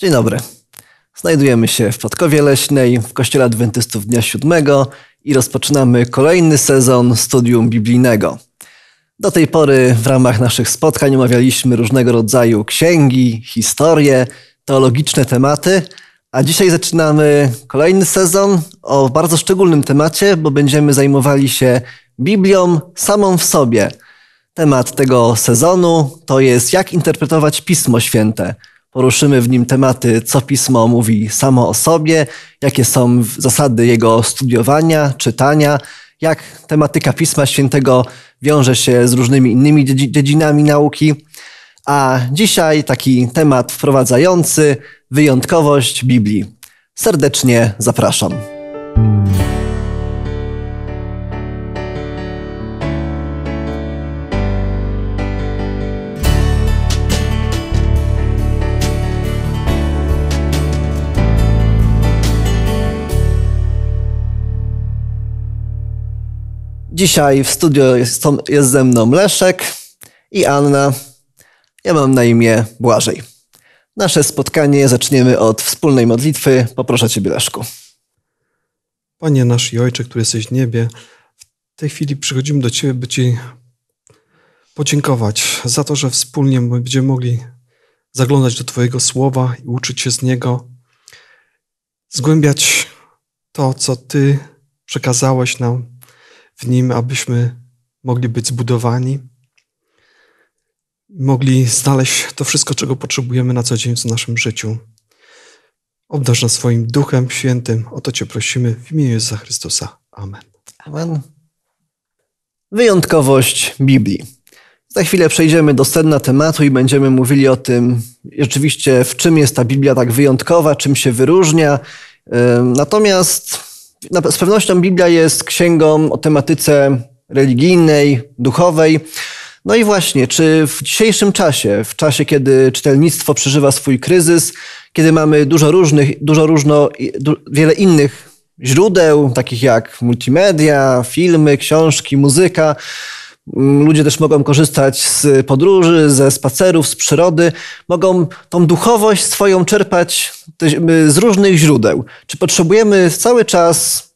Dzień dobry. Znajdujemy się w Podkowie Leśnej, w Kościele Adwentystów Dnia Siódmego i rozpoczynamy kolejny sezon studium biblijnego. Do tej pory w ramach naszych spotkań omawialiśmy różnego rodzaju księgi, historie, teologiczne tematy, a dzisiaj zaczynamy kolejny sezon o bardzo szczególnym temacie, bo będziemy zajmowali się Biblią samą w sobie. Temat tego sezonu to jest jak interpretować Pismo Święte – Poruszymy w nim tematy, co pismo mówi samo o sobie, jakie są zasady jego studiowania, czytania, jak tematyka Pisma Świętego wiąże się z różnymi innymi dziedzinami nauki. A dzisiaj taki temat wprowadzający wyjątkowość Biblii. Serdecznie zapraszam. Dzisiaj w studio jest, jest ze mną Leszek i Anna. Ja mam na imię Błażej. Nasze spotkanie zaczniemy od wspólnej modlitwy. Poproszę Ciebie, Leszku. Panie nasz i Ojcze, który jesteś w niebie, w tej chwili przychodzimy do Ciebie, by Ci podziękować za to, że wspólnie będziemy mogli zaglądać do Twojego słowa i uczyć się z niego, zgłębiać to, co Ty przekazałeś nam w Nim, abyśmy mogli być zbudowani, mogli znaleźć to wszystko, czego potrzebujemy na co dzień w naszym życiu. Obdarz nas swoim Duchem Świętym. O to Cię prosimy w imieniu Jezusa Chrystusa. Amen. Amen. Wyjątkowość Biblii. Za chwilę przejdziemy do sedna tematu i będziemy mówili o tym, rzeczywiście, w czym jest ta Biblia tak wyjątkowa, czym się wyróżnia. Natomiast z pewnością Biblia jest księgą o tematyce religijnej, duchowej. No i właśnie, czy w dzisiejszym czasie, w czasie, kiedy czytelnictwo przeżywa swój kryzys, kiedy mamy dużo różnych, dużo różno, wiele innych źródeł, takich jak multimedia, filmy, książki, muzyka, Mm, ludzie też mogą korzystać z podróży, ze spacerów, z przyrody. Mogą tą duchowość swoją czerpać z różnych źródeł. Czy potrzebujemy cały czas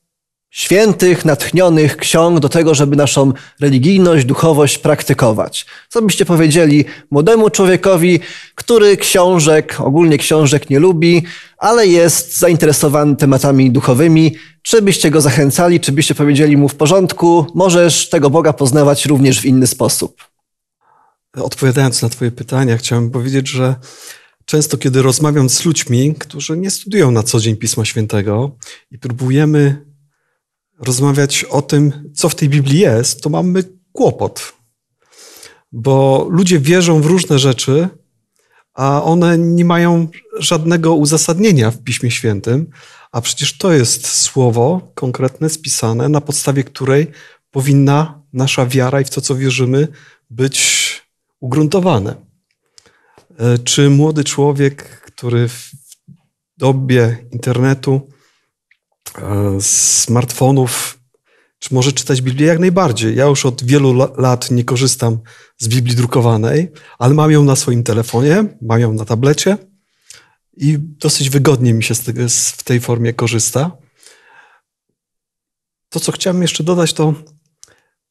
świętych, natchnionych ksiąg do tego, żeby naszą religijność, duchowość praktykować. Co byście powiedzieli młodemu człowiekowi, który książek, ogólnie książek nie lubi, ale jest zainteresowany tematami duchowymi? Czy byście go zachęcali, czy byście powiedzieli mu w porządku, możesz tego Boga poznawać również w inny sposób? Odpowiadając na Twoje pytania, chciałem powiedzieć, że często, kiedy rozmawiam z ludźmi, którzy nie studiują na co dzień Pisma Świętego i próbujemy rozmawiać o tym, co w tej Biblii jest, to mamy kłopot. Bo ludzie wierzą w różne rzeczy, a one nie mają żadnego uzasadnienia w Piśmie Świętym, a przecież to jest słowo konkretne, spisane, na podstawie której powinna nasza wiara i w to, co wierzymy, być ugruntowane. E, czy młody człowiek, który w dobie internetu E, smartfonów, czy może czytać Biblię jak najbardziej. Ja już od wielu lat nie korzystam z Biblii drukowanej, ale mam ją na swoim telefonie, mam ją na tablecie i dosyć wygodnie mi się z tego, z, w tej formie korzysta. To, co chciałem jeszcze dodać, to,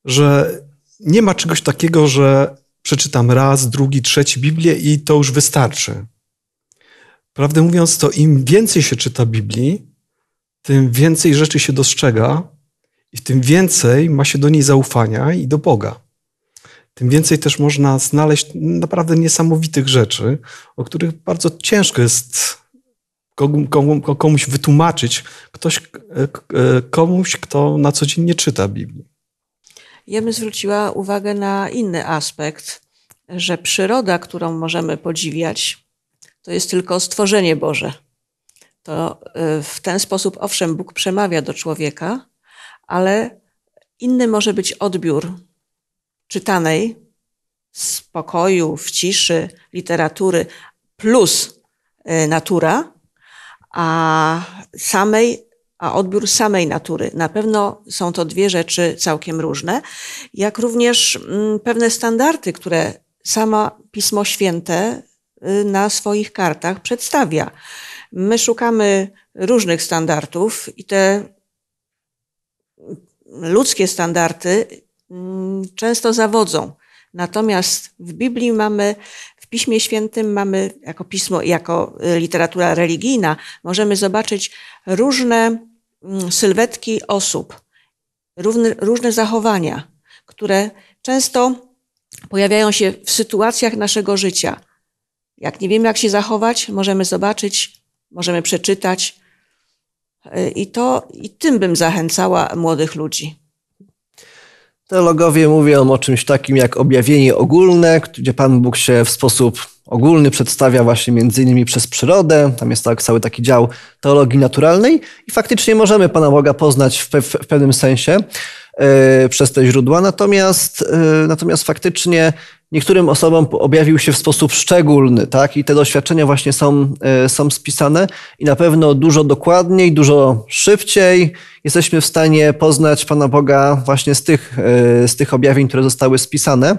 że nie ma czegoś takiego, że przeczytam raz, drugi, trzeci Biblię i to już wystarczy. Prawdę mówiąc, to im więcej się czyta Biblii, tym więcej rzeczy się dostrzega i tym więcej ma się do niej zaufania i do Boga. Tym więcej też można znaleźć naprawdę niesamowitych rzeczy, o których bardzo ciężko jest komuś wytłumaczyć, ktoś, komuś, kto na co dzień nie czyta Biblii. Ja bym zwróciła uwagę na inny aspekt, że przyroda, którą możemy podziwiać, to jest tylko stworzenie Boże to y, w ten sposób, owszem, Bóg przemawia do człowieka, ale inny może być odbiór czytanej z pokoju, w ciszy, literatury plus y, natura, a samej, a odbiór samej natury. Na pewno są to dwie rzeczy całkiem różne, jak również mm, pewne standardy, które sama Pismo Święte y, na swoich kartach przedstawia. My szukamy różnych standardów i te ludzkie standardy mm, często zawodzą. Natomiast w Biblii mamy, w Piśmie Świętym mamy, jako pismo, jako literatura religijna, możemy zobaczyć różne mm, sylwetki osób, różne zachowania, które często pojawiają się w sytuacjach naszego życia. Jak nie wiemy, jak się zachować, możemy zobaczyć możemy przeczytać. Y, I to, i tym bym zachęcała młodych ludzi. Teologowie mówią o czymś takim jak objawienie ogólne, gdzie Pan Bóg się w sposób ogólny przedstawia właśnie między innymi przez przyrodę. Tam jest tak, cały taki dział teologii naturalnej i faktycznie możemy Pana Boga poznać w, pe w pewnym sensie. E, przez te źródła. Natomiast, e, natomiast faktycznie niektórym osobom objawił się w sposób szczególny, tak? I te doświadczenia właśnie są, e, są spisane i na pewno dużo dokładniej, dużo szybciej jesteśmy w stanie poznać Pana Boga właśnie z tych, z tych objawień, które zostały spisane.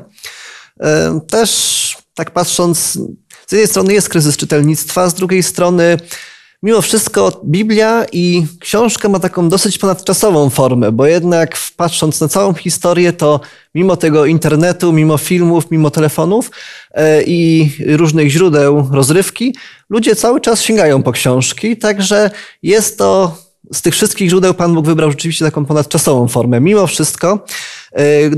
Też tak patrząc, z jednej strony jest kryzys czytelnictwa, z drugiej strony Mimo wszystko Biblia i książka ma taką dosyć ponadczasową formę, bo jednak patrząc na całą historię, to mimo tego internetu, mimo filmów, mimo telefonów e, i różnych źródeł rozrywki, ludzie cały czas sięgają po książki, także jest to z tych wszystkich źródeł Pan Bóg wybrał rzeczywiście taką ponadczasową formę. Mimo wszystko, e,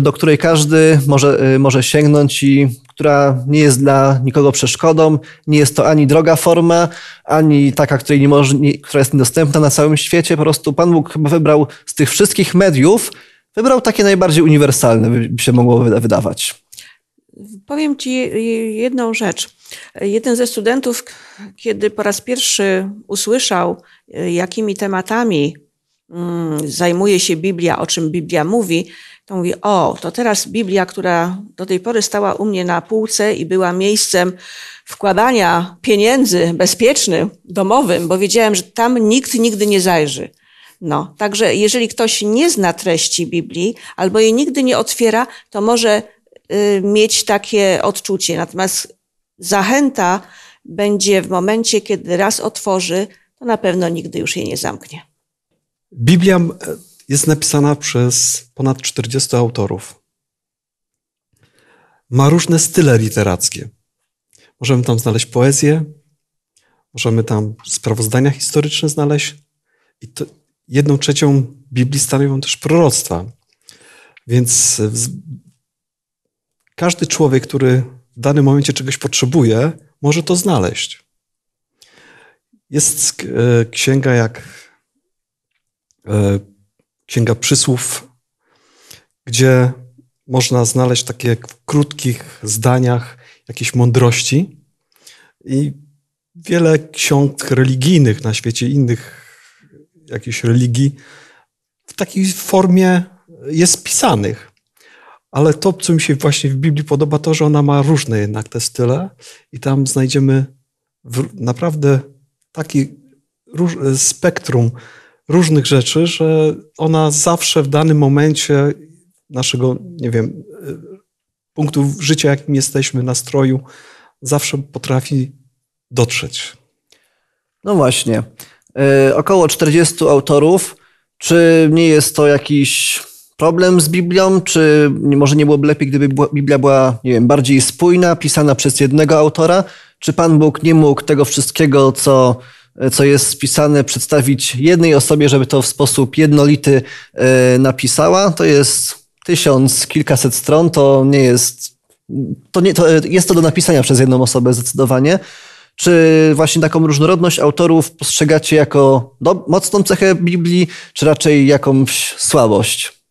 do, której każdy może, e, może sięgnąć i która nie jest dla nikogo przeszkodą. Nie jest to ani droga forma, ani taka, której nie może, nie, która jest niedostępna na całym świecie. Po prostu Pan Bóg chyba wybrał z tych wszystkich mediów, wybrał takie najbardziej uniwersalne, by się mogło wydawać. Powiem Ci jedną rzecz. Jeden ze studentów, kiedy po raz pierwszy usłyszał, jakimi tematami Mm, zajmuje się Biblia, o czym Biblia mówi, to mówi, o, to teraz Biblia, która do tej pory stała u mnie na półce i była miejscem wkładania pieniędzy bezpiecznym, domowym, bo wiedziałem, że tam nikt nigdy nie zajrzy. No, także jeżeli ktoś nie zna treści Biblii albo jej nigdy nie otwiera, to może y, mieć takie odczucie. Natomiast zachęta będzie w momencie, kiedy raz otworzy, to na pewno nigdy już jej nie zamknie. Biblia e, jest napisana przez ponad 40 autorów. Ma różne style literackie. Możemy tam znaleźć poezję, możemy tam sprawozdania historyczne znaleźć. I to, jedną trzecią Biblii stanowią też proroctwa. Więc e, każdy człowiek, który w danym momencie czegoś potrzebuje, może to znaleźć. Jest e, księga jak E, Księga Przysłów, gdzie można znaleźć takie w krótkich zdaniach jakieś mądrości. I wiele ksiąg religijnych na świecie, innych jakichś religii, w takiej formie jest pisanych. Ale to, co mi się właśnie w Biblii podoba, to, że ona ma różne jednak te style i tam znajdziemy naprawdę taki spektrum różnych rzeczy, że ona zawsze w danym momencie naszego, nie wiem, e, punktu życia, jakim jesteśmy, nastroju, zawsze potrafi dotrzeć. No właśnie. E, około 40 autorów. Czy nie jest to jakiś problem z Biblią? Czy może nie byłoby lepiej, gdyby Biblia była, nie wiem, bardziej spójna, pisana przez jednego autora? Czy Pan Bóg nie mógł tego wszystkiego, co co jest spisane, przedstawić jednej osobie, żeby to w sposób jednolity e, napisała. To jest tysiąc, kilkaset stron, to nie jest. To nie, to e, jest to do napisania przez jedną osobę zdecydowanie. Czy właśnie taką różnorodność autorów postrzegacie jako do, mocną cechę Biblii, czy raczej jakąś słabość?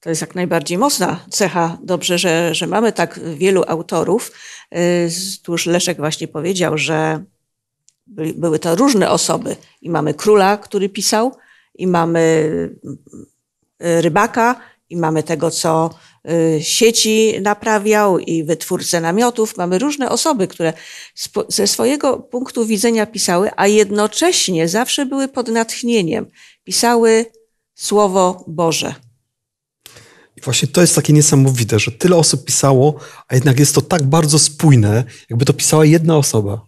To jest jak najbardziej mocna cecha. Dobrze, że, że mamy tak wielu autorów. Y, Tuż Leszek właśnie powiedział, że byli, były to różne osoby. I mamy króla, który pisał, i mamy y, y, rybaka, i mamy tego, co y, sieci naprawiał, i wytwórcę namiotów. Mamy różne osoby, które spo, ze swojego punktu widzenia pisały, a jednocześnie zawsze były pod natchnieniem. Pisały Słowo Boże. I właśnie to jest takie niesamowite, że tyle osób pisało, a jednak jest to tak bardzo spójne, jakby to pisała jedna osoba.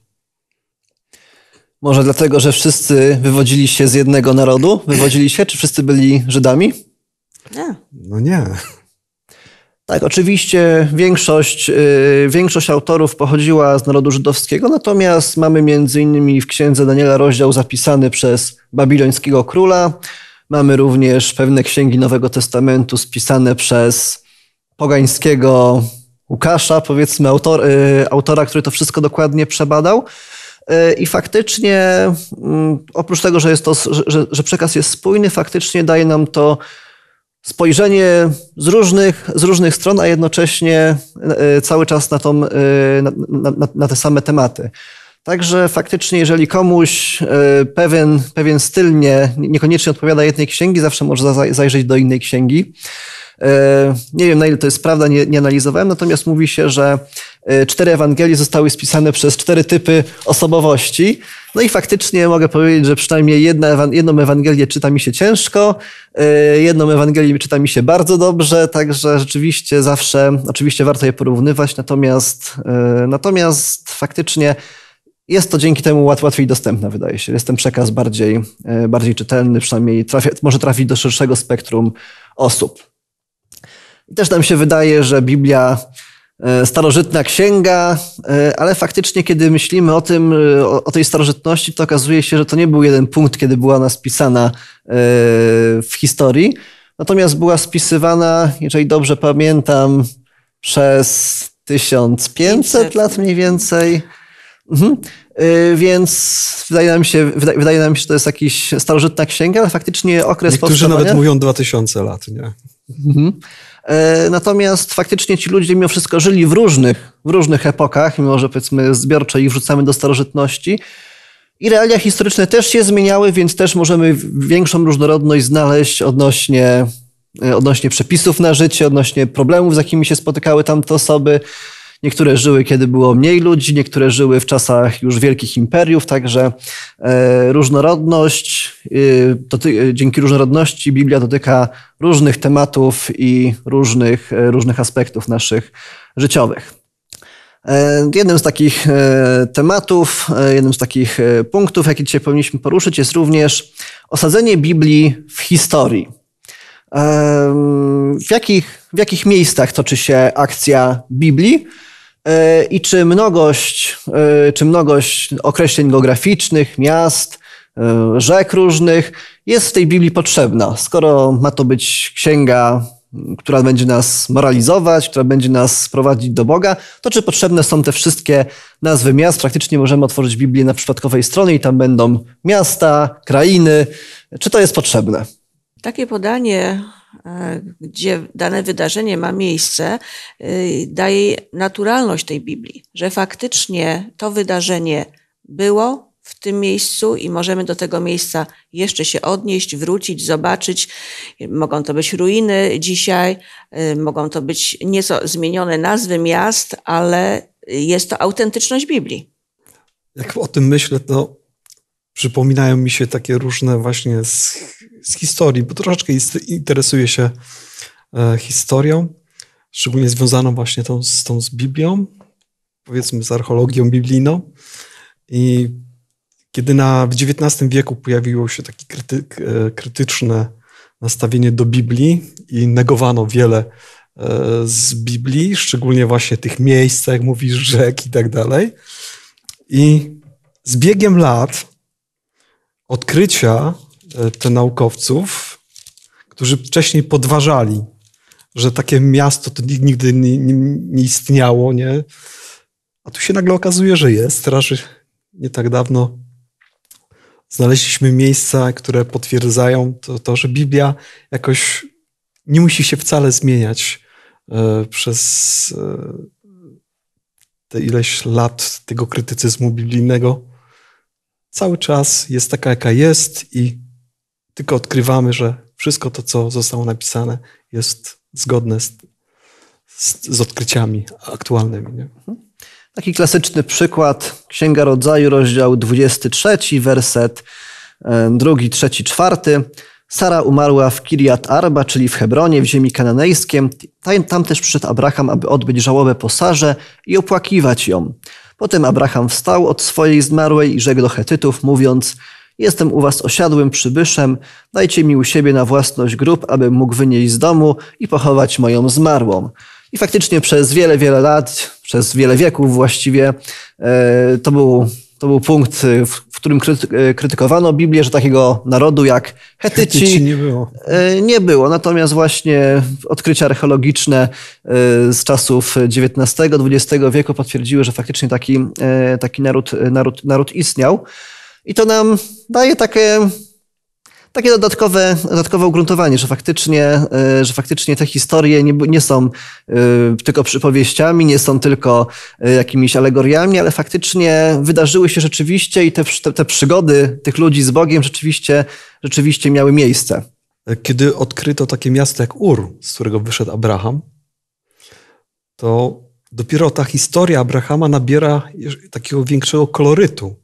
Może dlatego, że wszyscy wywodzili się z jednego narodu? Wywodzili się? Czy wszyscy byli Żydami? Nie. No nie. Tak, oczywiście większość, yy, większość autorów pochodziła z narodu żydowskiego, natomiast mamy między innymi w księdze Daniela rozdział zapisany przez babilońskiego króla. Mamy również pewne księgi Nowego Testamentu spisane przez pogańskiego Łukasza, powiedzmy autor, yy, autora, który to wszystko dokładnie przebadał. E, I faktycznie, mm, oprócz tego, że, jest to, że, że przekaz jest spójny, faktycznie daje nam to spojrzenie z różnych, z różnych stron, a jednocześnie e, cały czas na, tą, e, na, na, na te same tematy. Także faktycznie, jeżeli komuś pewien, pewien styl nie, niekoniecznie odpowiada jednej księgi, zawsze może zajrzeć do innej księgi. E, nie wiem, na ile to jest prawda, nie, nie analizowałem, natomiast mówi się, że e, cztery Ewangelie zostały spisane przez cztery typy osobowości. No i faktycznie mogę powiedzieć, że przynajmniej jedna, jedną Ewangelię czyta mi się ciężko, e, jedną Ewangelię czyta mi się bardzo dobrze, także rzeczywiście zawsze, oczywiście warto je porównywać, natomiast, natomiast faktycznie jest to dzięki temu łat, łatwiej dostępne, wydaje się. Jest ten przekaz bardziej, bardziej czytelny, przynajmniej trafia, może trafić do szerszego spektrum osób. I też nam się wydaje, że Biblia e, starożytna księga, e, ale faktycznie, kiedy myślimy o tym, e, o, tej starożytności, to okazuje się, że to nie był jeden punkt, kiedy była ona spisana w historii, natomiast była spisywana, jeżeli dobrze pamiętam, przez 1500 lat mniej więcej. Mhm. Więc wydaje nam, się, wydaje, nam się, że to jest jakiś starożytna księga, ale faktycznie okres Niektórzy powstawania... nawet mówią 2000 lat, nie? Mhm. E, natomiast faktycznie ci ludzie mimo wszystko żyli w różnych, w różnych epokach, mimo że powiedzmy zbiorczo ich wrzucamy do starożytności. I realia historyczne też się zmieniały, więc też możemy większą różnorodność znaleźć odnośnie, e, odnośnie przepisów na życie, odnośnie problemów, z jakimi się spotykały tamte osoby. Niektóre żyły, kiedy było mniej ludzi, niektóre żyły w czasach już wielkich imperiów, także e, różnorodność, e, e, dzięki różnorodności Biblia dotyka różnych tematów i różnych, różnych aspektów naszych życiowych. Jednym z takich tematów, jednym z takich punktów, jaki dzisiaj powinniśmy poruszyć, jest również osadzenie Biblii w historii. W jakich, w jakich miejscach toczy się akcja Biblii? E, i czy mnogość, e, czy mnogość określeń geograficznych, miast, e, rzek różnych jest w tej Biblii potrzebna, skoro ma to być księga, która będzie nas moralizować, która będzie nas prowadzić do Boga, to czy potrzebne są te wszystkie nazwy miast? Praktycznie możemy otworzyć Biblię na przypadkowej stronie i tam będą miasta, krainy. Czy to jest potrzebne? Takie podanie E, gdzie dane wydarzenie ma miejsce, e, daje naturalność tej Biblii, że faktycznie to wydarzenie było w tym miejscu i możemy do tego miejsca jeszcze się odnieść, wrócić, zobaczyć. Mogą to być ruiny dzisiaj, e, mogą to być nieco zmienione nazwy miast, ale jest to autentyczność Biblii. Jak o tym myślę, to przypominają mi się takie różne właśnie z historii, bo troszeczkę interesuję się e, historią, szczególnie związaną właśnie tą, z tą z Biblią, powiedzmy z archeologią biblijną. I kiedy na, w XIX wieku pojawiło się takie kryty, e, krytyczne nastawienie do Biblii i negowano wiele e, z Biblii, szczególnie właśnie tych miejsc, jak mówisz, rzek i tak dalej. I z biegiem lat odkrycia E, te naukowców, którzy wcześniej podważali, że takie miasto to nigdy nie, nie, nie istniało, nie? A tu się nagle okazuje, że jest. Teraz nie tak dawno znaleźliśmy miejsca, które potwierdzają to, to że Biblia jakoś nie musi się wcale zmieniać e, przez y, te ileś lat tego krytycyzmu biblijnego. Cały czas jest taka, jaka jest i tylko odkrywamy, że wszystko to, co zostało napisane, jest zgodne z, z, z odkryciami aktualnymi. Nie? Mhm. Taki klasyczny przykład, Księga Rodzaju, rozdział 23, werset e, drugi, trzeci, czwarty. Sara umarła w Kiriat Arba, czyli w Hebronie, w ziemi kananejskim. Tam też przyszedł Abraham, aby odbyć żałobę po Sarze i opłakiwać ją. Potem Abraham wstał od swojej zmarłej i rzekł do Hetytów, mówiąc – Jestem u was osiadłym przybyszem, dajcie mi u siebie na własność grób, abym mógł wynieść z domu i pochować moją zmarłą. I faktycznie przez wiele, wiele lat, przez wiele wieków właściwie, e, to był, to był punkt, e, w którym e, krytykowano Biblię, że takiego narodu jak Hetyci, Hetyci nie, było. nie było. Natomiast właśnie odkrycia archeologiczne z czasów XIX-XX wieku potwierdziły, że faktycznie taki, taki naród, naród, naród istniał. I to nam daje takie, takie dodatkowe, dodatkowe ugruntowanie, że faktycznie, e, że faktycznie te historie nie, nie są e, tylko przypowieściami, nie są tylko e, jakimiś alegoriami, ale faktycznie wydarzyły się rzeczywiście i te, te, te przygody tych ludzi z Bogiem rzeczywiście, rzeczywiście miały miejsce. Kiedy odkryto takie miasto jak Ur, z którego wyszedł Abraham, to dopiero ta historia Abrahama nabiera takiego większego kolorytu.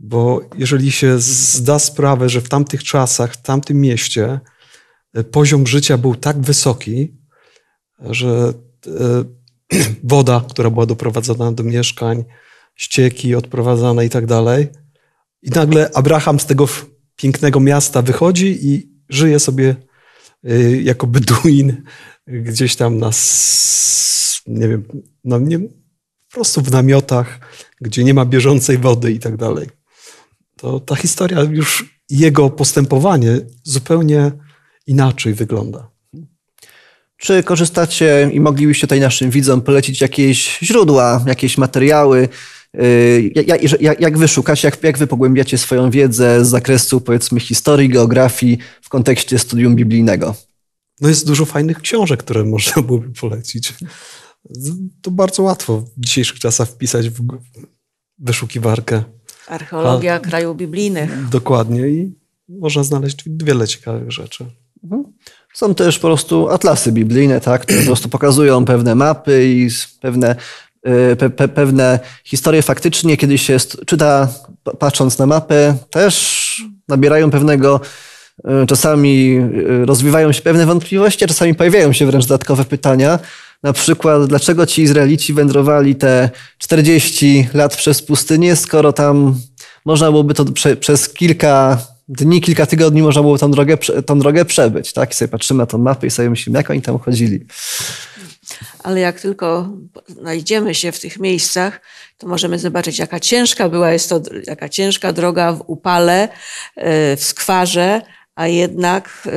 Bo jeżeli się zda sprawę, że w tamtych czasach, w tamtym mieście e, poziom życia był tak wysoki, że e, woda, która była doprowadzana do mieszkań, ścieki odprowadzane i tak dalej. I nagle Abraham z tego pięknego miasta wychodzi i żyje sobie e, jako beduin gdzieś tam na, nie wiem, no nie, po prostu w namiotach, gdzie nie ma bieżącej wody i tak dalej to ta historia już, jego postępowanie zupełnie inaczej wygląda. Czy korzystacie i moglibyście tutaj naszym widzom polecić jakieś źródła, jakieś materiały? Jak, y, jak, jak wy szukacie, jak, jak wy pogłębiacie swoją wiedzę z zakresu, powiedzmy, historii, geografii w kontekście studium biblijnego? No jest dużo fajnych książek, które można byłoby polecić. To bardzo łatwo w dzisiejszych czasach wpisać w wyszukiwarkę Archeologia A, krajów biblijnych. Dokładnie i można znaleźć wiele ciekawych rzeczy. Mhm. Są też po prostu atlasy biblijne, tak, które po prostu pokazują pewne mapy i pewne, y, pe, pe, pewne historie faktycznie, kiedy się czyta, patrząc na mapę, też nabierają pewnego, y, czasami y, rozwijają się pewne wątpliwości, a czasami pojawiają się wręcz dodatkowe pytania. Na przykład, dlaczego ci Izraelici wędrowali te 40 lat przez pustynię, skoro tam można byłoby to prze, przez kilka dni, kilka tygodni można było tą drogę, tą drogę przebyć. Tak? I sobie patrzymy na tą mapę i sobie myślimy, jak oni tam chodzili. Ale jak tylko znajdziemy się w tych miejscach, to możemy zobaczyć, jaka ciężka była jest to, jaka ciężka droga w upale, e, w skwarze, a jednak e,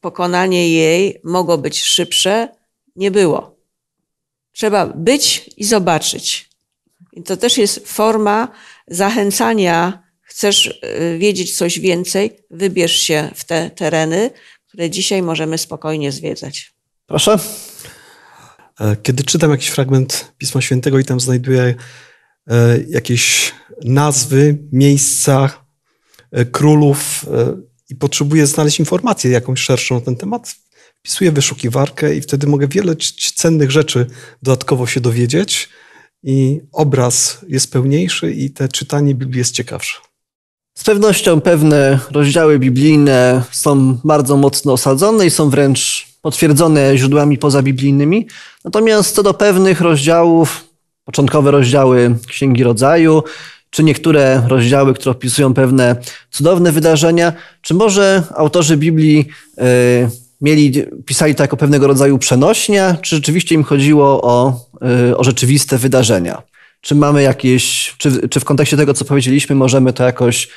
pokonanie jej mogło być szybsze, nie było. Trzeba być i zobaczyć. I to też jest forma zachęcania. Chcesz y, wiedzieć coś więcej? Wybierz się w te tereny, które dzisiaj możemy spokojnie zwiedzać. Proszę. E, kiedy czytam jakiś fragment Pisma Świętego i tam znajduję e, jakieś nazwy, miejsca, e, królów i potrzebuję znaleźć informację jakąś szerszą na ten temat, wpisuję wyszukiwarkę i wtedy mogę wiele cennych rzeczy dodatkowo się dowiedzieć i obraz jest pełniejszy i te czytanie Biblii jest ciekawsze. Z pewnością pewne rozdziały biblijne są bardzo mocno osadzone i są wręcz potwierdzone źródłami pozabiblijnymi. Natomiast co do pewnych rozdziałów, początkowe rozdziały Księgi Rodzaju, czy niektóre rozdziały, które opisują pewne cudowne wydarzenia, czy może autorzy Biblii yy, mieli, pisali to jako pewnego rodzaju przenośnie, czy rzeczywiście im chodziło o, y, o rzeczywiste wydarzenia? Czy mamy jakieś, czy, czy w kontekście tego, co powiedzieliśmy, możemy to jakoś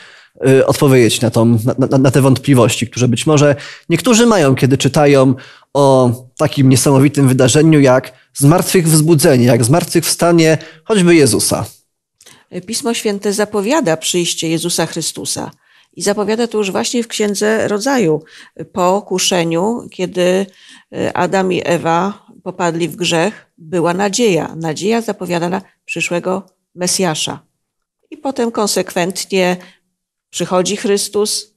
y, odpowiedzieć na, tą, na, na, te wątpliwości, które być może niektórzy mają, kiedy czytają o takim niesamowitym wydarzeniu jak zmartwychwzbudzenie, jak zmartwychwstanie choćby Jezusa. Pismo Święte zapowiada przyjście Jezusa Chrystusa. I zapowiada to już właśnie w Księdze Rodzaju, po kuszeniu, kiedy e, Adam i Ewa popadli w grzech, była nadzieja. Nadzieja zapowiadana przyszłego Mesjasza. I potem konsekwentnie przychodzi Chrystus.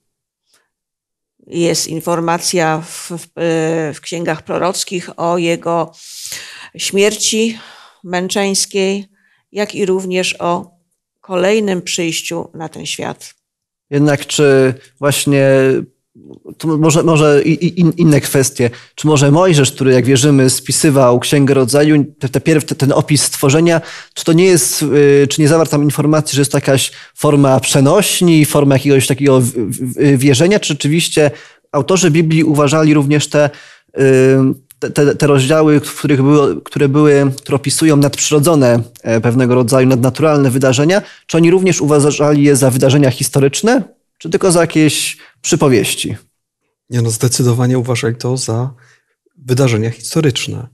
Jest informacja w, w, e, w księgach prorockich o jego śmierci męczeńskiej, jak i również o kolejnym przyjściu na ten świat. Jednak czy właśnie to może, może i, in, inne kwestie. Czy może Mojżesz, który, jak wierzymy, spisywał Księgę Rodzaju, te, te pierw, te, ten opis stworzenia, czy to nie jest, y, czy nie zawarł tam informacji, że jest to jakaś forma przenośni, forma jakiegoś takiego wierzenia, czy rzeczywiście autorzy Biblii uważali również te, y, te, te, rozdziały, w których były, które były, które opisują nadprzyrodzone e, pewnego rodzaju nadnaturalne wydarzenia, czy oni również uważali je za wydarzenia historyczne, czy tylko za jakieś przypowieści? Nie no, zdecydowanie uważaj to za wydarzenia historyczne.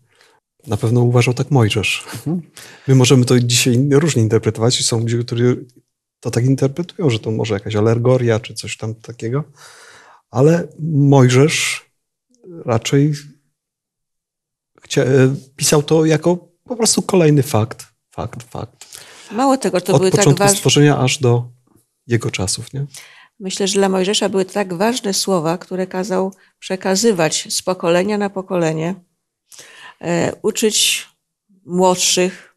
Na pewno uważał tak Mojżesz. Mhm. My możemy to dzisiaj różnie interpretować są ludzie, którzy to tak interpretują, że to może jakaś alergoria czy coś tam takiego, ale Mojżesz raczej E, pisał to jako po prostu kolejny fakt, fakt, fakt. Mało tego, że to Od były tak ważne. stworzenia aż do jego czasów, nie? Myślę, że dla Mojżesza były tak ważne słowa, które kazał przekazywać z pokolenia na pokolenie, e, uczyć młodszych,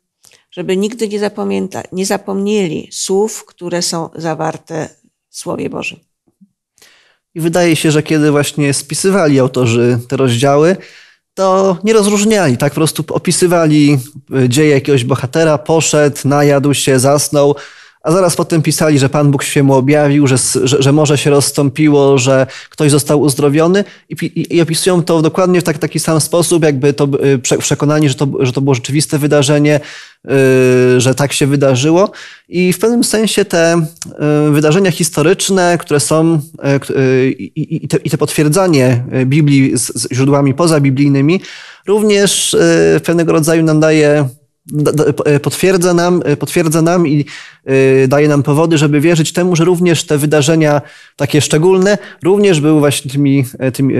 żeby nigdy nie, zapamięta, nie zapomnieli słów, które są zawarte w Słowie Bożym. I wydaje się, że kiedy właśnie spisywali autorzy te rozdziały, to nie rozróżniali, tak po prostu opisywali e, dzieje jakiegoś bohatera, poszedł, najadł się, zasnął, a zaraz potem pisali, że Pan Bóg się mu objawił, że, że, że morze się rozstąpiło, że ktoś został uzdrowiony i, i, i opisują to dokładnie w tak, taki sam sposób, jakby to y, prze, przekonani, że to, że to było rzeczywiste wydarzenie, yy, że tak się wydarzyło. I w pewnym sensie te yy, wydarzenia historyczne, które są yy, i, te, i, te, potwierdzanie y, Biblii z, z źródłami pozabiblijnymi, również pewnego rodzaju nam daje E, potwierdza nam, e, potwierdza nam i e, daje nam powody, żeby wierzyć temu, że również te wydarzenia takie szczególne również były właśnie tymi, tymi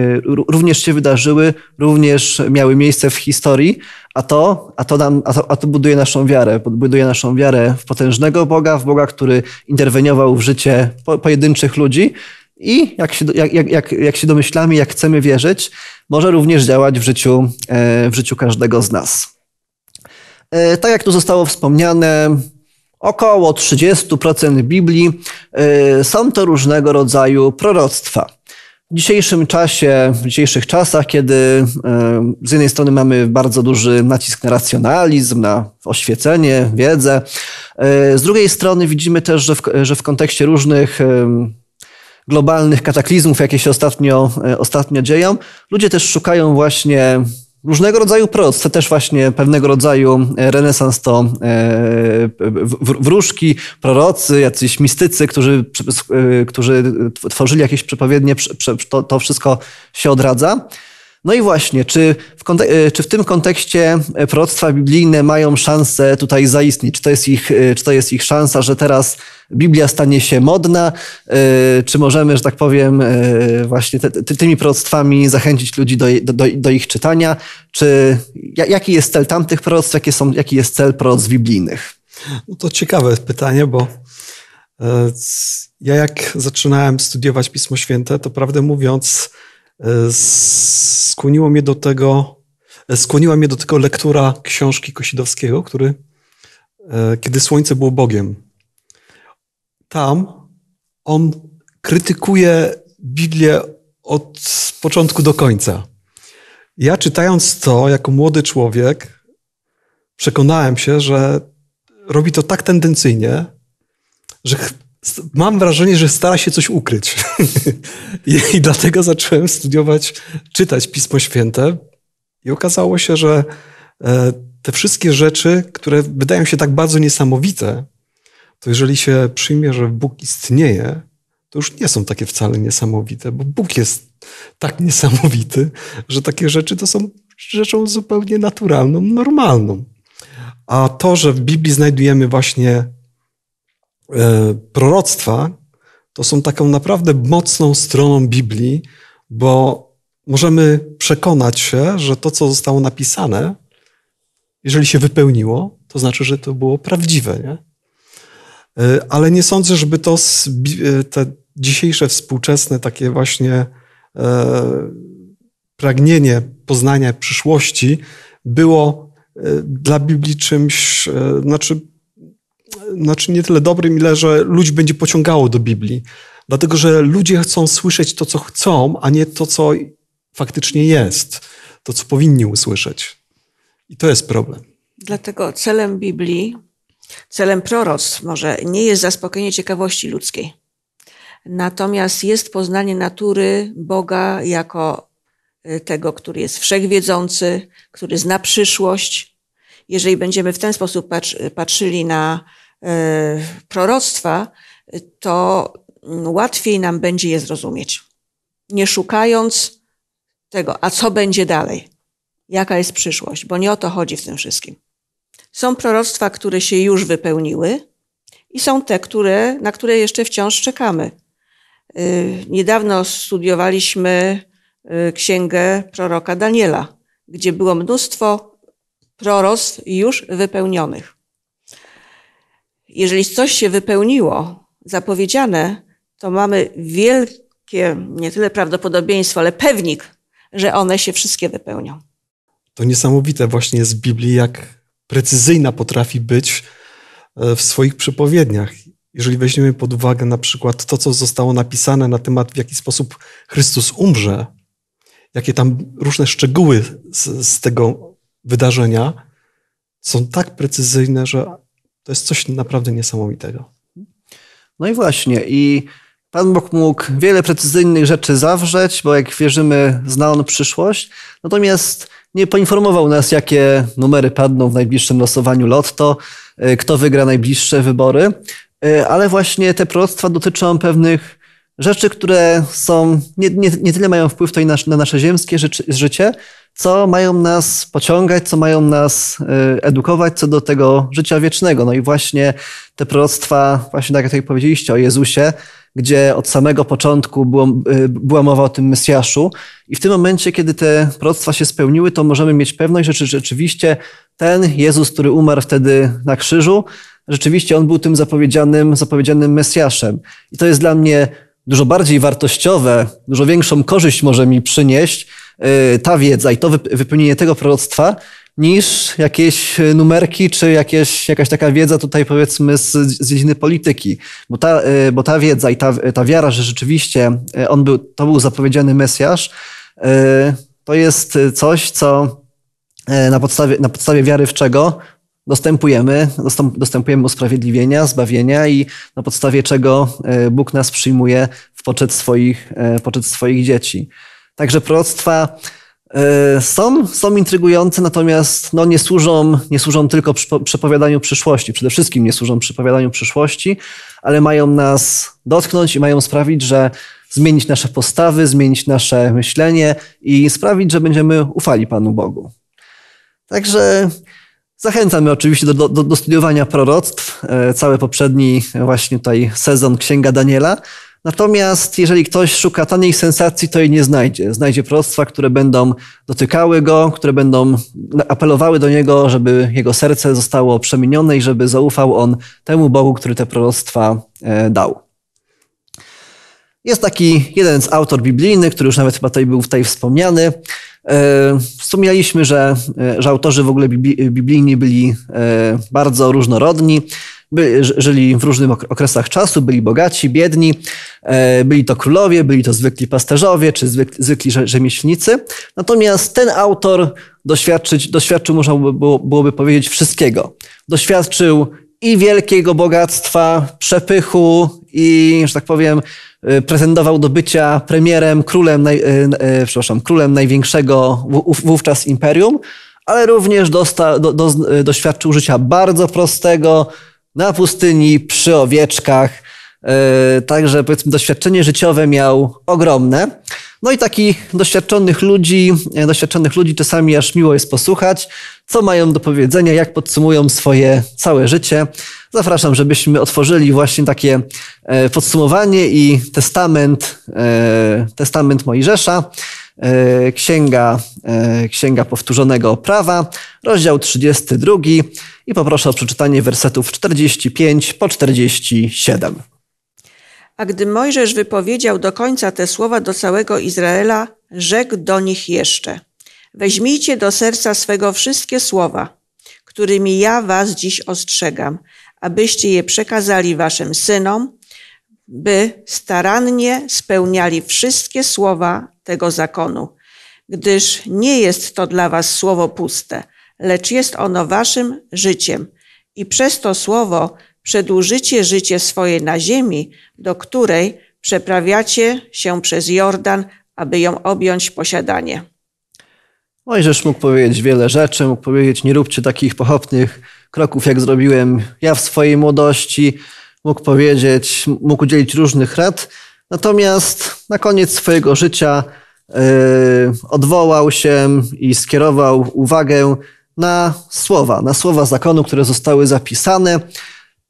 również się wydarzyły, również miały miejsce w historii, a to, a to, nam, a to, a to buduje naszą wiarę, buduje naszą wiarę w potężnego Boga, w Boga, który interweniował w życie po, pojedynczych ludzi. I jak się, jak, jak, jak, jak się domyślamy, jak chcemy wierzyć, może również działać w życiu, w życiu każdego z nas. E, tak jak tu zostało wspomniane, około 30% Biblii e, są to różnego rodzaju proroctwa. W dzisiejszym czasie, w dzisiejszych czasach, kiedy e, z jednej strony mamy bardzo duży nacisk na racjonalizm, na oświecenie, wiedzę, z drugiej strony widzimy też, że w, że w kontekście różnych globalnych kataklizmów, jakie się ostatnio, ostatnio dzieją, ludzie też szukają właśnie Różnego rodzaju proc, też właśnie pewnego rodzaju e, renesans to e, wróżki, prorocy, jacyś mistycy, którzy, e, którzy tworzyli jakieś przepowiednie, to wszystko się odradza. No i właśnie, czy w, e, czy w tym kontekście e, proroctwa biblijne mają szansę tutaj zaistnieć? Czy to, jest ich, e, czy to jest ich szansa, że teraz Biblia stanie się modna? Czy możemy, że tak powiem, właśnie te, tymi proroctwami zachęcić ludzi do, do, do, ich czytania? Czy jaki jest cel tamtych proroctw? Jakie są, jaki jest cel proroctw biblijnych? No to ciekawe pytanie, bo ja jak zaczynałem studiować Pismo Święte, to prawdę mówiąc, E, skłoniło mnie do tego, e, skłoniła mnie do tego lektura książki Kosidowskiego, który e, Kiedy Słońce było Bogiem. Tam on krytykuje Biblię od początku do końca. Ja czytając to jako młody człowiek, przekonałem się, że robi to tak tendencyjnie, że mam wrażenie, że stara się coś ukryć. I, dlatego zacząłem studiować, czytać Pismo Święte. I okazało się, że e, te wszystkie rzeczy, które wydają się tak bardzo niesamowite, to jeżeli się przyjmie, że Bóg istnieje, to już nie są takie wcale niesamowite, bo Bóg jest tak niesamowity, że takie rzeczy to są rzeczą zupełnie naturalną, normalną. A to, że w Biblii znajdujemy właśnie E, proroctwa to są taką naprawdę mocną stroną Biblii, bo możemy przekonać się, że to, co zostało napisane, jeżeli się wypełniło, to znaczy, że to było prawdziwe. Nie? E, ale nie sądzę, żeby to e, te dzisiejsze współczesne takie właśnie pragnienie poznania przyszłości było dla Biblii czymś, znaczy znaczy nie tyle dobrym, ile że ludzi będzie pociągało do Biblii. Dlatego, że ludzie chcą słyszeć to, co chcą, a nie to, co faktycznie jest, to, co powinni usłyszeć. I to jest problem. Dlatego celem Biblii, celem proroctw może nie jest zaspokojenie ciekawości ludzkiej. Natomiast jest poznanie natury Boga jako y, tego, który jest wszechwiedzący, który zna przyszłość, jeżeli będziemy w ten sposób patrzyli na e, proroctwa, to łatwiej nam będzie je zrozumieć. Nie szukając tego, a co będzie dalej, jaka jest przyszłość, bo nie o to chodzi w tym wszystkim. Są proroctwa, które się już wypełniły i są te, które, na które jeszcze wciąż czekamy. E, niedawno studiowaliśmy e, księgę proroka Daniela, gdzie było mnóstwo proroctw już wypełnionych. Jeżeli coś się wypełniło, zapowiedziane, to mamy wielkie, nie tyle prawdopodobieństwo, ale pewnik, że one się wszystkie wypełnią. To niesamowite właśnie jest w Biblii, jak precyzyjna potrafi być e, w swoich przepowiedniach. Jeżeli weźmiemy pod uwagę na przykład to, co zostało napisane na temat, w jaki sposób Chrystus umrze, jakie tam różne szczegóły z, z tego wydarzenia są tak precyzyjne, że to jest coś naprawdę niesamowitego. No i właśnie, i Pan Bóg mógł wiele precyzyjnych rzeczy zawrzeć, bo jak wierzymy, zna on przyszłość. Natomiast nie poinformował nas, jakie numery padną w najbliższym losowaniu lotto, y, kto wygra najbliższe wybory. Y, ale właśnie te proroctwa dotyczą pewnych rzeczy, które są, nie, nie, nie tyle mają wpływ tutaj na, na nasze ziemskie życie, co mają nas pociągać, co mają nas y, edukować co do tego życia wiecznego. No i właśnie te proroctwa, właśnie tak jak tutaj powiedzieliście o Jezusie, gdzie od samego początku było, y, była mowa o tym Mesjaszu. I w tym momencie, kiedy te proroctwa się spełniły, to możemy mieć pewność, że rzeczywiście ten Jezus, który umarł wtedy na krzyżu, rzeczywiście on był tym zapowiedzianym, zapowiedzianym Mesjaszem. I to jest dla mnie dużo bardziej wartościowe, dużo większą korzyść może mi przynieść y, ta wiedza i to wypełnienie tego proroctwa, niż jakieś y, numerki, czy jakieś, jakaś taka wiedza tutaj powiedzmy z, z dziedziny polityki. Bo ta, y, bo ta wiedza i ta, ta wiara, że rzeczywiście on był, to był zapowiedziany Mesjasz, to jest coś, co na podstawie, na podstawie wiary w czego dostępujemy, dostępujemy usprawiedliwienia, zbawienia i na podstawie czego e, Bóg nas przyjmuje w poczet swoich, e, w poczet swoich dzieci. Także proroctwa e, są, są intrygujące, natomiast no, nie, służą, nie służą tylko przepowiadaniu przyszłości. Przede wszystkim nie służą przepowiadaniu przyszłości, ale mają nas dotknąć i mają sprawić, że zmienić nasze postawy, zmienić nasze myślenie i sprawić, że będziemy ufali Panu Bogu. Także Zachęcamy oczywiście do, do, do studiowania proroctw, e, cały poprzedni właśnie tutaj sezon Księga Daniela. Natomiast jeżeli ktoś szuka taniej sensacji, to jej nie znajdzie. Znajdzie proroctwa, które będą dotykały go, które będą apelowały do niego, żeby jego serce zostało przemienione i żeby zaufał on temu Bogu, który te proroctwa e, dał. Jest taki jeden z autor biblijny, który już nawet chyba tutaj był tutaj wspomniany. E, Wspomnieliśmy, że, e, że autorzy w ogóle biblijni byli e, bardzo różnorodni, by, żyli w różnych okresach czasu, byli bogaci, biedni, byli to królowie, byli to zwykli pasterzowie czy zwykli, zwykli rzemieślnicy. Natomiast ten autor doświadczyć, doświadczył, można by było, byłoby powiedzieć, wszystkiego. Doświadczył i wielkiego bogactwa, przepychu i, że tak powiem, y, pretendował do bycia premierem, królem, naj, y, y, przepraszam, królem największego wówczas imperium, ale również do, do, doświadczył życia bardzo prostego, na pustyni, przy owieczkach. Także powiedzmy doświadczenie życiowe miał ogromne. No i takich doświadczonych ludzi, doświadczonych ludzi czasami aż miło jest posłuchać, co mają do powiedzenia, jak podsumują swoje całe życie. Zapraszam, żebyśmy otworzyli właśnie takie e, podsumowanie i testament, e, testament Mojżesza, e, księga, księga powtórzonego prawa, rozdział 32 i poproszę o przeczytanie wersetów 45 po 47. A gdy Mojżesz wypowiedział do końca te słowa do całego Izraela, rzekł do nich jeszcze – Weźmijcie do serca swego wszystkie słowa, którymi ja was dziś ostrzegam, abyście je przekazali waszym synom, by starannie spełniali wszystkie słowa tego zakonu, gdyż nie jest to dla was słowo puste, lecz jest ono waszym życiem i przez to słowo przedłużycie życie swoje na ziemi, do której przeprawiacie się przez Jordan, aby ją objąć posiadanie. Mojżesz mógł powiedzieć wiele rzeczy, mógł powiedzieć nie róbcie takich pochopnych kroków, jak zrobiłem ja w swojej młodości, mógł powiedzieć, mógł udzielić różnych rad, natomiast na koniec swojego życia yy, odwołał się i skierował uwagę na słowa, na słowa zakonu, które zostały zapisane.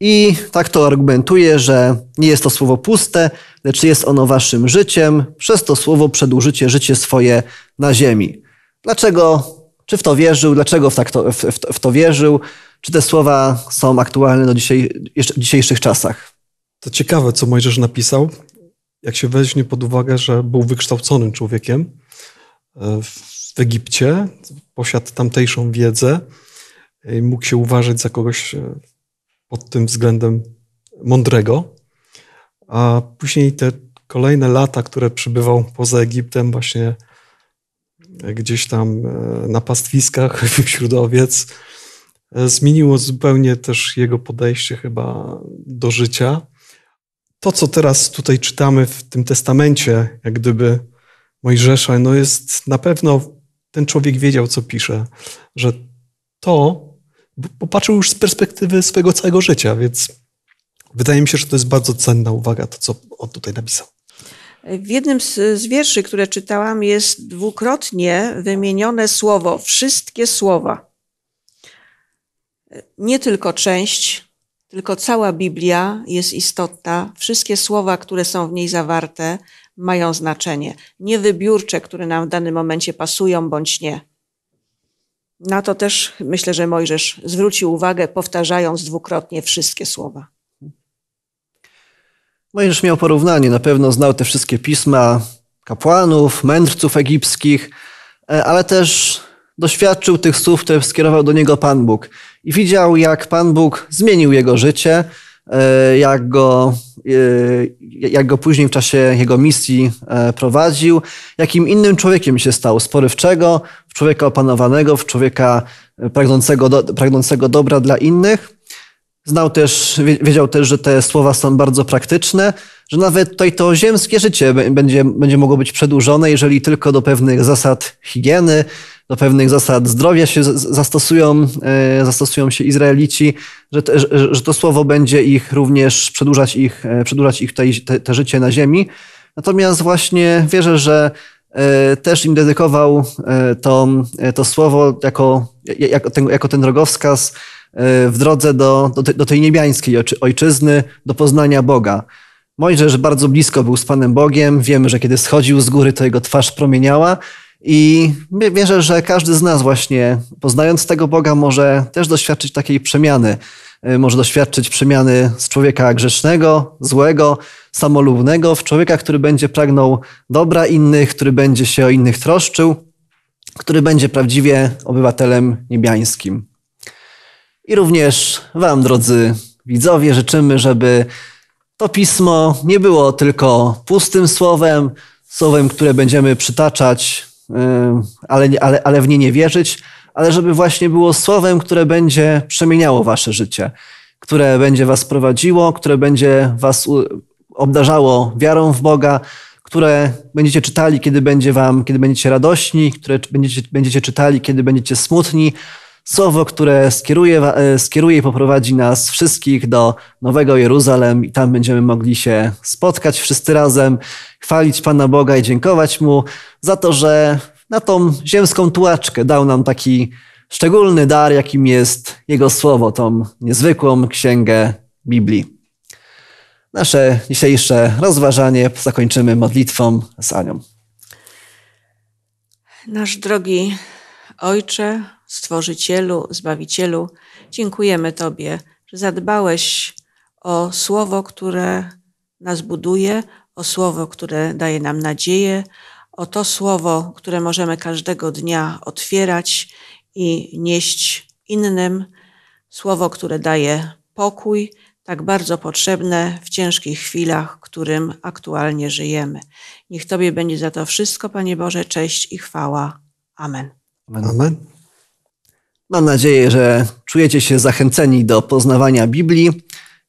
I tak to argumentuje, że nie jest to słowo puste, lecz jest ono waszym życiem. Przez to słowo przedłużycie życie swoje na ziemi. Dlaczego, czy w to wierzył, dlaczego w, tak to, w, w, w to wierzył, czy te słowa są aktualne do dzisiaj, dzisiejszych czasach? To ciekawe, co Mojżesz napisał, jak się weźmie pod uwagę, że był wykształconym człowiekiem e, w Egipcie, posiadł tamtejszą wiedzę, i mógł się uważać za kogoś e, pod tym względem mądrego, a później te kolejne lata, które przybywał poza Egiptem, właśnie gdzieś tam e, na pastwiskach wśród owiec. E, zmieniło zupełnie też jego podejście chyba do życia. To, co teraz tutaj czytamy w tym testamencie, jak gdyby Mojżesza, no jest na pewno ten człowiek wiedział, co pisze, że to popatrzył już z perspektywy swojego całego życia, więc wydaje mi się, że to jest bardzo cenna uwaga, to co on tutaj napisał. W jednym z, z wierszy, które czytałam, jest dwukrotnie wymienione słowo, wszystkie słowa. Nie tylko część, tylko cała Biblia jest istotna. Wszystkie słowa, które są w niej zawarte, mają znaczenie. Nie wybiórcze, które nam w danym momencie pasują bądź nie. Na to też myślę, że Mojżesz zwrócił uwagę, powtarzając dwukrotnie wszystkie słowa. Mojżesz no miał porównanie, na pewno znał te wszystkie pisma kapłanów, mędrców egipskich, e, ale też doświadczył tych słów, które skierował do niego Pan Bóg i widział, jak Pan Bóg zmienił jego życie, e, jak go, e, jak go później w czasie jego misji prowadził, jakim innym człowiekiem się stał, sporywczego, w człowieka opanowanego, w człowieka pragnącego, pragnącego dobra dla innych. Znał też, wiedział też, że te słowa są bardzo praktyczne, że nawet to i to ziemskie życie będzie, będzie mogło być przedłużone, jeżeli tylko do pewnych zasad higieny, do pewnych zasad zdrowia się zastosują, e, zastosują się Izraelici, że, te, że to słowo będzie ich również przedłużać ich, e, przedłużać ich tutaj, te, te życie na ziemi. Natomiast właśnie wierzę, że e, też im dedykował to, to słowo jako, jako, ten, jako ten drogowskaz, E, w drodze do, do, do tej niebiańskiej ojczyzny, do poznania Boga. Mojżesz bardzo blisko był z Panem Bogiem. Wiemy, że kiedy schodził z góry, to jego twarz promieniała. I wierzę, że każdy z nas właśnie poznając tego Boga może też doświadczyć takiej przemiany. E, może doświadczyć przemiany z człowieka grzesznego, złego, samolubnego w człowieka, który będzie pragnął dobra innych, który będzie się o innych troszczył, który będzie prawdziwie obywatelem niebiańskim. I również Wam, drodzy widzowie, życzymy, żeby to pismo nie było tylko pustym słowem, słowem, które będziemy przytaczać, y, ale, ale, ale w nie nie wierzyć, ale żeby właśnie było słowem, które będzie przemieniało Wasze życie, które będzie Was prowadziło, które będzie Was obdarzało wiarą w Boga, które będziecie czytali, kiedy będzie wam, kiedy będziecie radośni, które będziecie, będziecie czytali, kiedy będziecie smutni, Słowo, które skieruje, e, skieruje i poprowadzi nas wszystkich do Nowego Jeruzalem i tam będziemy mogli się spotkać wszyscy razem, chwalić Pana Boga i dziękować Mu za to, że na tą ziemską tułaczkę dał nam taki szczególny dar, jakim jest Jego Słowo, tą niezwykłą księgę Biblii. Nasze dzisiejsze rozważanie zakończymy modlitwą z Anią. Nasz drogi Ojcze, Stworzycielu, Zbawicielu, dziękujemy Tobie, że zadbałeś o słowo, które nas buduje, o słowo, które daje nam nadzieję, o to słowo, które możemy każdego dnia otwierać i nieść innym, słowo, które daje pokój, tak bardzo potrzebne w ciężkich chwilach, którym aktualnie żyjemy. Niech Tobie będzie za to wszystko, Panie Boże, cześć i chwała. Amen. Amen. Amen. Mam nadzieję, że czujecie się zachęceni do poznawania Biblii.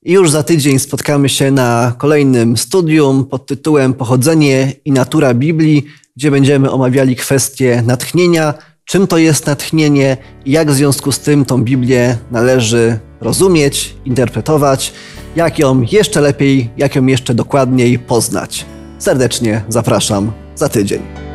I już za tydzień spotkamy się na kolejnym studium pod tytułem Pochodzenie i natura Biblii, gdzie będziemy omawiali kwestię natchnienia, czym to jest natchnienie i jak w związku z tym tą Biblię należy rozumieć, interpretować, jak ją jeszcze lepiej, jak ją jeszcze dokładniej poznać. Serdecznie zapraszam za tydzień.